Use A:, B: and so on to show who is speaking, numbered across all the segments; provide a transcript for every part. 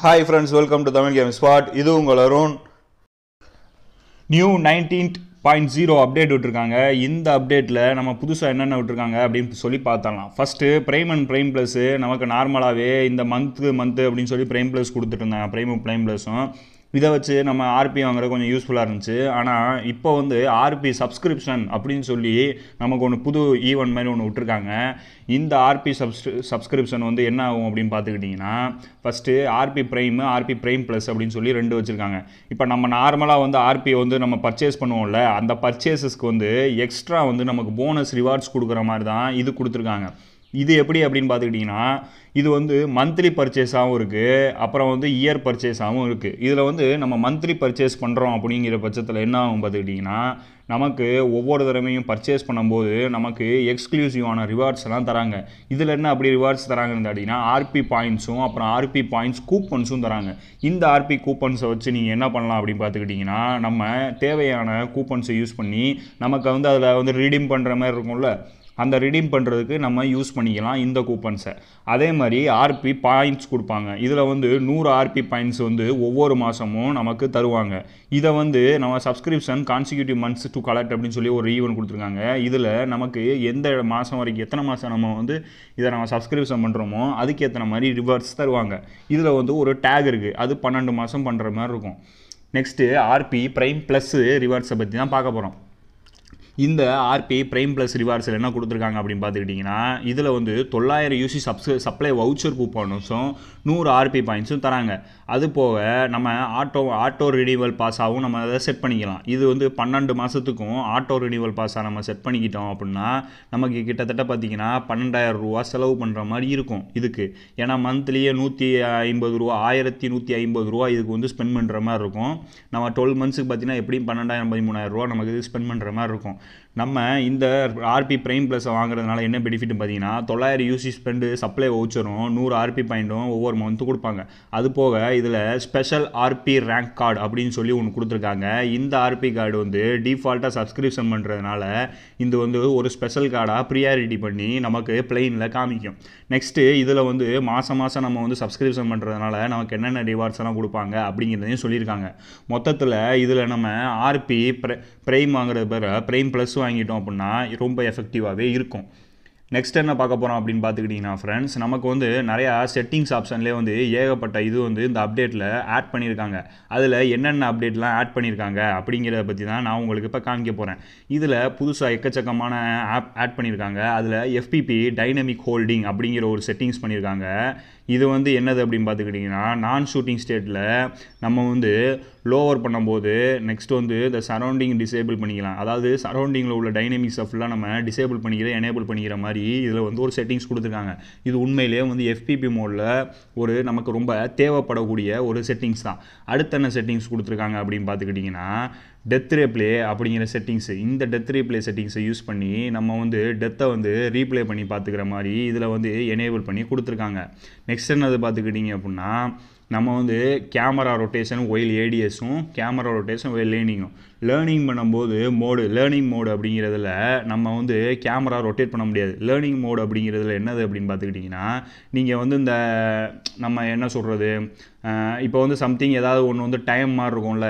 A: hi friends welcome to Tamil game spot இது உங்கள் Arun new nineteen point zero update விட்டுருக்காங்க இந்த அப்டேட்டில் நம்ம புதுசாக என்னென்ன விட்ருக்காங்க அப்படின்னு சொல்லி பார்த்தலாம் first prime and prime plus நமக்கு நார்மலாகவே இந்த மந்த்து மந்த்து அப்படின்னு சொல்லி ப்ரைம் ப்ளஸ் கொடுத்துட்டு இருந்தாங்க ப்ரைமும் ப்ரைம் ப்ளஸ்ஸும் இதை வச்சு நம்ம ஆர்பி வாங்குறது கொஞ்சம் யூஸ்ஃபுல்லாக இருந்துச்சு ஆனால் இப்போ வந்து ஆர்பி சப்ஸ்கிரிப்ஷன் அப்படின்னு சொல்லி நமக்கு ஒன்று புது ஈவெண்ட் மாதிரி ஒன்று விட்டுருக்காங்க இந்த ஆர்பி சப்ஸ் சப்ஸ்கிரிப்ஷன் வந்து என்ன ஆகும் அப்படின்னு பார்த்துக்கிட்டிங்கன்னா first RP prime RP prime plus அப்படின்னு சொல்லி ரெண்டு வச்சுருக்காங்க இப்போ நம்ம நார்மலாக வந்து ஆர்பி வந்து நம்ம பர்ச்சேஸ் பண்ணுவோம்ல அந்த பர்ச்சேஸஸ்க்கு வந்து எக்ஸ்ட்ரா வந்து நமக்கு போனஸ் ரிவார்ட்ஸ் கொடுக்குற மாதிரி தான் இது கொடுத்துருக்காங்க இது எப்படி அப்படின்னு பார்த்துக்கிட்டிங்கன்னா இது வந்து மந்த்லி பர்ச்சேஸாகவும் இருக்குது அப்புறம் வந்து இயர் பர்ச்சேஸாகவும் இருக்குது இதில் வந்து நம்ம மந்த்லி பர்ச்சேஸ் பண்ணுறோம் அப்படிங்கிற பட்சத்தில் என்ன ஆகும் பார்த்துக்கிட்டிங்கன்னா நமக்கு ஒவ்வொரு தடவையும் பர்ச்சேஸ் பண்ணும்போது நமக்கு எக்ஸ்க்ளூசிவான ரிவார்ட்ஸ் எல்லாம் தராங்க இதில் என்ன அப்படி ரிவார்ட்ஸ் தராங்கன்னு அப்படின்னா ஆர்பி பாயிண்ட்ஸும் அப்புறம் ஆர்பி பாயிண்ட்ஸ் கூப்பன்ஸும் தராங்க இந்த ஆர்பி கூப்பன்ஸை வச்சு நீங்கள் என்ன பண்ணலாம் அப்படின்னு பார்த்துக்கிட்டிங்கன்னா நம்ம தேவையான கூப்பன்ஸை யூஸ் பண்ணி நமக்கு வந்து அதில் வந்து ரீடீம் பண்ணுற மாதிரி இருக்கும்ல அந்த ரிடீம் பண்ணுறதுக்கு நம்ம யூஸ் பண்ணிக்கலாம் இந்த கூப்பன்ஸை அதே மாதிரி ஆர்பி பாயிண்ட்ஸ் கொடுப்பாங்க இதில் வந்து நூறு ஆர்பி பாயிண்ட்ஸ் வந்து ஒவ்வொரு மாதமும் நமக்கு தருவாங்க இதை வந்து நம்ம subscription consecutive months to collect அப்படின்னு சொல்லி ஒரு ஈவன் கொடுத்துருக்காங்க இதில் நமக்கு எந்த மாதம் வரைக்கும் எத்தனை மாதம் நம்ம வந்து இதை நம்ம சப்ஸ்கிரிப்ஷன் பண்ணுறோமோ அதுக்கு எத்தனை மாதிரி ரிவர்ஸ் தருவாங்க இதில் வந்து ஒரு டேக் இருக்குது அது பன்னெண்டு மாதம் பண்ணுற மாதிரி இருக்கும் நெக்ஸ்ட்டு ஆர்பி ப்ரைம் ப்ளஸ்ஸு ரிவார்ட்ஸை பற்றி தான் பார்க்க போகிறோம் இந்த ஆர்பி பிரைம் ப்ளஸ் ரிவார்ட்ஸில் என்ன கொடுத்துருக்காங்க அப்படின்னு பார்த்துக்கிட்டிங்கன்னா இதில் வந்து தொள்ளாயிரம் யூசி சப்ஸ் சப்ளை வவுச்சர் கூப்பானும் நூறு ஆர்பி பாயிண்ட்ஸும் தராங்க அது போக நம்ம ஆட்டோ ஆட்டோ ரினியூவல் பாஸாகவும் நம்ம அதை செட் பண்ணிக்கலாம் இது வந்து பன்னெண்டு மாதத்துக்கும் ஆட்டோ ரினியூவல் பாஸாக நம்ம செட் பண்ணிக்கிட்டோம் அப்படின்னா நமக்கு கிட்டத்தட்ட பார்த்திங்கன்னா பன்னெண்டாயிரம் ரூபா செலவு பண்ணுற மாதிரி இருக்கும் இதுக்கு ஏன்னா மந்த்லியே நூற்றி ஐம்பது ரூபா ஆயிரத்தி நூற்றி ஐம்பது ரூபா இதுக்கு வந்து ஸ்பெண்ட் பண்ணுற மாதிரி இருக்கும் நம்ம டுவெல் மந்த்ஸுக்கு பார்த்திங்கன்னா எப்படியும் பன்னெண்டாயிரம் பதிமூணாயிரம் ரூபா நமக்கு இது ஸ்பெண்ட் பண்ணுற மாதிரி இருக்கும் நம்ம இந்த ஆர்பி ப்ரைம் ப்ளஸ் வாங்குறதுனால என்ன பெனிஃபிட்னு பார்த்தீங்கன்னா தொள்ளாயிரம் யூசி ஸ்பெண்டு சப்ளை வவுச்சரும் நூறு ஆர்பி பாயிண்ட்டும் ஒவ்வொரு மந்த்து கொடுப்பாங்க அது போக இதில் ஸ்பெஷல் ஆர்பி ரேங்க் கார்டு அப்படின்னு சொல்லி ஒன்று கொடுத்துருக்காங்க இந்த ஆர்பி கார்டு வந்து டிஃபால்ட்டாக சப்ஸ்கிரிப்ஷன் பண்ணுறதுனால இது வந்து ஒரு ஸ்பெஷல் கார்டாக ப்ரியாரிட்டி பண்ணி நமக்கு பிளெயினில் காமிக்கும் நெக்ஸ்ட்டு இதில் வந்து மாதம் மாதம் நம்ம வந்து சப்ஸ்கிரிப்ஷன் பண்ணுறதுனால நமக்கு என்னென்ன ரிவார்ட்ஸ் எல்லாம் கொடுப்பாங்க அப்படிங்கிறதையும் சொல்லியிருக்காங்க மொத்தத்தில் இதில் நம்ம ஆர்பி ப்ரைம் வாங்குறது பிறகு ப்ரைம் ப்ளஸ் வாங்கிட்டோம் அப்படின்னா ரொம்ப எஃபெக்டிவாகவே இருக்கும் நெக்ஸ்ட் என்ன பார்க்க போகிறோம் அப்படின்னு பார்த்துக்கிட்டிங்கன்னா ஃப்ரெண்ட்ஸ் நமக்கு வந்து நிறையா செட்டிங்ஸ் ஆப்ஷன்லேயே வந்து ஏகப்பட்ட இது வந்து இந்த அப்டேட்டில் ஆட் பண்ணியிருக்காங்க அதில் என்னென்ன அப்டேட்லாம் ஆட் பண்ணியிருக்காங்க அப்படிங்கிறத பற்றி தான் நான் உங்களுக்கு இப்போ காமிக்க போகிறேன் இதில் புதுசாக எக்கச்சக்கமான ஆப் ஆட் பண்ணியிருக்காங்க அதில் எஃபிபி டைனமிக் ஹோல்டிங் அப்படிங்கிற ஒரு செட்டிங்ஸ் பண்ணியிருக்காங்க இது வந்து என்னது அப்படின்னு பார்த்துக்கிட்டிங்கன்னா நான் ஷூட்டிங் ஸ்டேட்டில் நம்ம வந்து லோவர் பண்ணும்போது நெக்ஸ்ட் வந்து இந்த சரௌண்டிங் டிசேபிள் பண்ணிக்கலாம் அதாவது சரௌண்டிங்கில் உள்ள டைனமிக்ஸ் ஃபுல்லாக நம்ம டிசேபிள் பண்ணிக்கிற எனேபிள் பண்ணிக்கிற மாதிரி இதில் வந்து ஒரு செட்டிங்ஸ் கொடுத்துருக்காங்க இது உண்மையிலேயே வந்து எஃபிபி மோடில் ஒரு நமக்கு ரொம்ப தேவைப்படக்கூடிய ஒரு செட்டிங்ஸ் தான் அடுத்த என்ன செட்டிங்ஸ் கொடுத்துருக்காங்க அப்படின்னு பார்த்துக்கிட்டிங்கன்னா டெத் ரீப்ளே அப்படிங்கிற செட்டிங்ஸு இந்த டெத் ரீப்ளே செட்டிங்ஸை யூஸ் பண்ணி நம்ம வந்து டெத்தை வந்து ரீப்ளே பண்ணி பார்த்துக்கிற மாதிரி இதில் வந்து எனேபிள் பண்ணி கொடுத்துருக்காங்க நெக்ஸ்ட் என்னது பார்த்துக்கிட்டிங்க அப்படின்னா நம்ம வந்து கேமரா ரொட்டேஷன் ஒயில் ஏடிஎஸும் கேமரா ரொட்டேஷன் ஒயில் லேர்னிங்கும் லேர்னிங் பண்ணும்போது மோடு லேர்னிங் மோடு அப்படிங்கிறதுல நம்ம வந்து கேமரா ரொட்டேட் பண்ண முடியாது லேர்னிங் மோடு அப்படிங்கிறதுல என்னது அப்படின்னு பார்த்துக்கிட்டிங்கன்னா நீங்கள் வந்து இந்த நம்ம என்ன சொல்கிறது இப்போ வந்து சம்திங் ஏதாவது ஒன்று வந்து டைம் மாதிரி இருக்கும்ல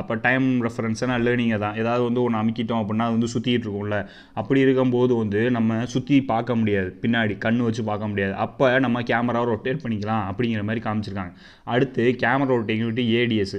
A: அப்போ டைம் ரெஃபரன்ஸ்னால் லேர்னிங்கை தான் ஏதாவது வந்து ஒன்று அமைக்கிட்டோம் அப்படின்னா அது வந்து சுற்றிட்டு இருக்கும்ல அப்படி இருக்கும்போது வந்து நம்ம சுற்றி பார்க்க முடியாது பின்னாடி கண் வச்சு பார்க்க முடியாது அப்போ நம்ம கேமராவை ரொட்டேட் பண்ணிக்கலாம் அப்படிங்கிற மாதிரி காமிச்சிருக்காங்க அடுத்து கேமரா விட்டு ஏடிஎஸ்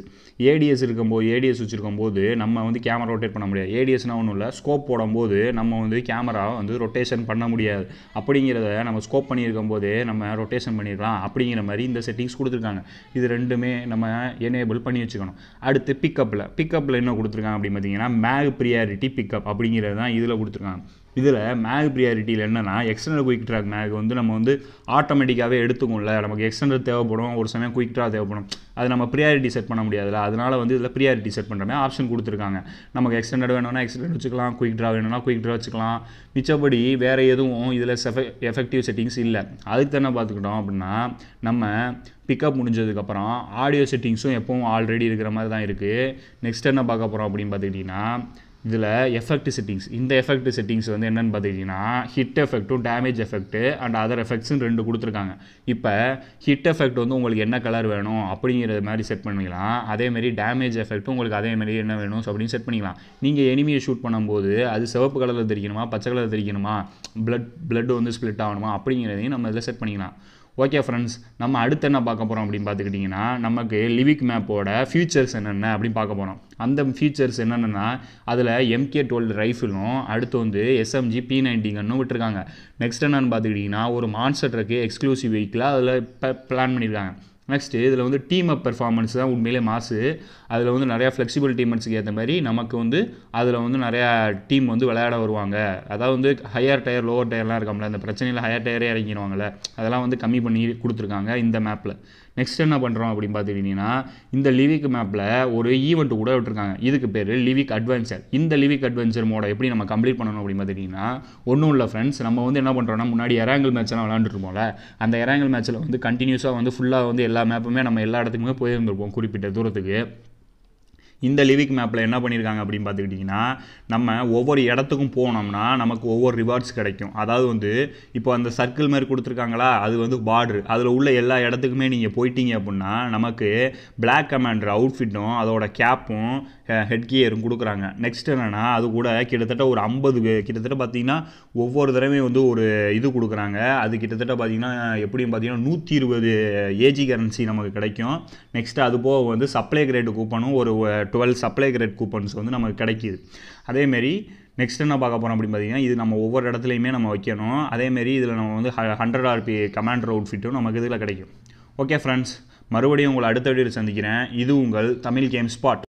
A: ஏடிஎஸ் இருக்கும்போது ஏடிஎஸ் வச்சுருக்கும்போது நம்ம வந்து கேமரா ரோட்டேட் பண்ண முடியாது ஏடிஎஸ்னால் ஒன்றும் இல்லை ஸ்கோப் போடும்போது நம்ம வந்து கேமரா வந்து ரொட்டேஷன் பண்ண முடியாது அப்படிங்கிறத நம்ம ஸ்கோப் பண்ணியிருக்கும் போதே நம்ம ரொட்டேஷன் பண்ணிடலாம் அப்படிங்கிற மாதிரி இந்த செட்டிங்ஸ் கொடுத்துருக்காங்க இது ரெண்டுமே நம்ம எனேபிள் பண்ணி வச்சுக்கணும் அடுத்து பிக்கப்பில் பிக்கப்பில் என்ன கொடுத்துருக்காங்க அப்படின்னு பார்த்தீங்கன்னா மேக் ப்ரியாரிட்டி பிக்கப் அப்படிங்கிறது தான் இதில் கொடுத்துருக்காங்க இதில் மேக் ப்ரியாரிட்டியில் என்னென்னா எக்ஸ்டர்னல் குயிக் ட்ராக் மேக் வந்து நம்ம வந்து ஆட்டோமேட்டிக்காகவே எடுத்துக்கும்ல நமக்கு எக்ஸ்டர்னல் தேவைப்படும் ஒரு சமயம் குயிக் ட்ராக் தேவைப்படும் அது நம்ம ப்ரியாரிட்டி செட் பண்ண முடியாதுல்ல அதனால் வந்து இதில் ப்ரியாரிட்டி செட் பண்ணுறமே ஆப்ஷன் கொடுத்துருக்காங்க நமக்கு எக்ஸ்டெண்டட் வேணும்னா எக்ஸ்டெண்ட் வச்சுக்கலாம் குயிக் ட்ரா வேணும்னா குயிக் ட்ரா வச்சுக்கலாம் மிச்சப்படி வேறு எதுவும் இதில் எஃபெக்டிவ் செட்டிங்ஸ் இல்லை அதுக்கு என்ன பார்த்துக்கிட்டோம் அப்படின்னா நம்ம பிக்கப் முடிஞ்சதுக்கப்புறம் ஆடியோ செட்டிங்ஸும் எப்பவும் ஆல்ரெடி இருக்கிற மாதிரி தான் இருக்குது நெக்ஸ்ட் என்ன பார்க்க போகிறோம் அப்படின்னு பார்த்துக்கிட்டிங்கன்னா இதில் எஃபெக்ட் செட்டிங்ஸ் இந்த எஃபெக்ட் செட்டிங்ஸ் வந்து என்னென்னு பார்த்தீங்கன்னா ஹிட் எஃபெக்ட்டும் டேமேஜ் எஃபெக்ட்டு அண்ட் அதர் எஃபெக்ட்ஸும் ரெண்டு கொடுத்துருக்காங்க இப்போ ஹிட் எஃபெக்ட் வந்து உங்களுக்கு என்ன கலர் வேணும் அப்படிங்கிறது மாதிரி செட் பண்ணிக்கலாம் அதேமாரி டேமேஜ் எஃபெக்ட்டும் உங்களுக்கு அதேமாரி என்ன வேணும் அப்படின்னு செட் பண்ணிக்கலாம் நீங்கள் எனிமியை ஷூட் பண்ணும்போது அது சிவப்பு கலரில் தெரிக்கணுமா பச்சை கலரில் தெரிக்கணுமா ப்ளட் ப்ளட் வந்து ஸ்ப்ளிட் ஆகணுமா அப்படிங்கிறதையும் நம்ம இதில் செட் பண்ணிக்கலாம் ஓகே ஃப்ரெண்ட்ஸ் நம்ம அடுத்து என்ன பார்க்க போகிறோம் அப்படின்னு பார்த்துக்கிட்டிங்கன்னா நமக்கு லிவிக் மேப்போட ஃபியூச்சர்ஸ் என்னென்ன அப்படின்னு பார்க்க போகிறோம் அந்த ஃபியூச்சர்ஸ் என்னென்னா அதில் எம்கே டுவெல் ரைஃபிளும் அடுத்து வந்து எஸ்எம்ஜி பி நைன்டி கன்னும் விட்டுருக்காங்க நெக்ஸ்ட் என்னென்னு பார்த்துக்கிட்டிங்கன்னா ஒரு மான்ஸ்டர் ட்ரக்கு எக்ஸ்க்ளூசிவ் வெஹிக்கிளாக அதில் பிளான் பண்ணியிருக்காங்க நெக்ஸ்ட்டு இதில் வந்து டீம் அப் பெர்ஃபார்மன்ஸ் தான் உண்மையிலே மாசு அதில் வந்து நிறையா ஃப்ளெக்சிபிள் டீமர்ஸுக்கு ஏற்ற மாதிரி நமக்கு வந்து அதில் வந்து நிறையா டீம் வந்து விளையாட வருவாங்க அதாவது வந்து ஹையர் டயர் லோவர் டயர்லாம் இருக்காமல அந்த பிரச்சனையில் ஹையர் டயரே இறங்கிடுவாங்கள்ல அதெல்லாம் வந்து கம்மி பண்ணி கொடுத்துருக்காங்க இந்த மேப்பில் நெக்ஸ்ட் என்ன பண்ணுறோம் அப்படின்னு பார்த்துக்கிட்டிங்கன்னா இந்த லிவிக் மேப்பில் ஒரு ஈவெண்ட் கூட விட்டுருக்காங்க இதுக்கு பேர் லிவிக் அட்வென்ச்சர் இந்த லிவிக் அட்வென்ச்சர் மோட எப்படி நம்ம கம்ப்ளீட் பண்ணணும் அப்படின்னு பார்த்துக்கிட்டிங்கன்னா ஒன்றும் இல்லை ஃப்ரெண்ட்ஸ் நம்ம வந்து என்ன பண்ணுறோம்னா முன்னாடி எராங்கிள் மேட்ச்லாம் விளாண்டுருப்போம்ல அந்த எராங்கிள் மேட்ச்சில் வந்து கண்டினியூஸாக வந்து ஃபுல்லாக வந்து எல்லா மேப்புமே நம்ம எல்லா இடத்துக்குமே போயிருந்துருப்போம் குறிப்பிட்ட தூரத்துக்கு இந்த லிவிக் மேப்பில் என்ன பண்ணியிருக்காங்க அப்படின்னு பார்த்துக்கிட்டிங்கன்னா நம்ம ஒவ்வொரு இடத்துக்கும் போனோம்னா நமக்கு ஒவ்வொரு ரிவார்ட்ஸ் கிடைக்கும் அதாவது வந்து இப்போ அந்த சர்க்கிள் மாதிரி கொடுத்துருக்காங்களா அது வந்து பார்டர் அதில் உள்ள எல்லா இடத்துக்குமே நீங்கள் போயிட்டீங்க அப்படின்னா நமக்கு பிளாக் கமாண்டர் அவுட்ஃபிட்டும் அதோட கேப்பும் ஹெட் கியரும் கொடுக்குறாங்க நெக்ஸ்ட் என்னென்னா அது கூட கிட்டத்தட்ட ஒரு ஐம்பது கிட்டத்தட்ட பார்த்தீங்கன்னா ஒவ்வொரு தடவையும் வந்து ஒரு இது கொடுக்குறாங்க அது கிட்டத்தட்ட பார்த்திங்கன்னா எப்படியும் பார்த்தீங்கன்னா நூற்றி இருபது ஏஜி கரன்சி நமக்கு கிடைக்கும் நெக்ஸ்ட் அது போக வந்து சப்ளை கிரேடு கூப்பனும் ஒரு டுவெல் சப்ளை கிரேட் கூப்பன்ஸ் வந்து நமக்கு கிடைக்கிது அதேமாரி நெக்ஸ்ட் என்ன பார்க்க போகிறோம் அப்படின்னு பார்த்தீங்கன்னா இது நம்ம ஒவ்வொரு இடத்துலையுமே நம்ம வைக்கணும் அதேமாரி இதில் நம்ம வந்து ஹண்ட்ரட் ஆர்பி கமாண்டர் அவுட்ஃபிட்டும் நமக்கு இதில் கிடைக்கும் ஓகே ஃப்ரெண்ட்ஸ் மறுபடியும் உங்களை அடுத்த வீடியோவில் சந்திக்கிறேன் இது உங்கள் தமிழ் கேம் ஸ்பாட்